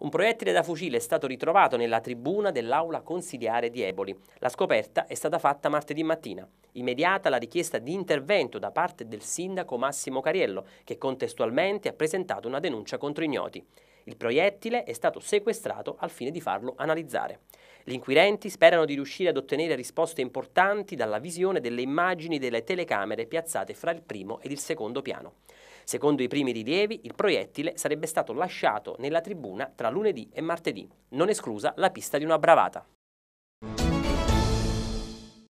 Un proiettile da fucile è stato ritrovato nella tribuna dell'aula consiliare di Eboli. La scoperta è stata fatta martedì mattina. Immediata la richiesta di intervento da parte del sindaco Massimo Cariello, che contestualmente ha presentato una denuncia contro ignoti. Il proiettile è stato sequestrato al fine di farlo analizzare. Gli inquirenti sperano di riuscire ad ottenere risposte importanti dalla visione delle immagini delle telecamere piazzate fra il primo ed il secondo piano. Secondo i primi rilievi, il proiettile sarebbe stato lasciato nella tribuna tra lunedì e martedì, non esclusa la pista di una bravata.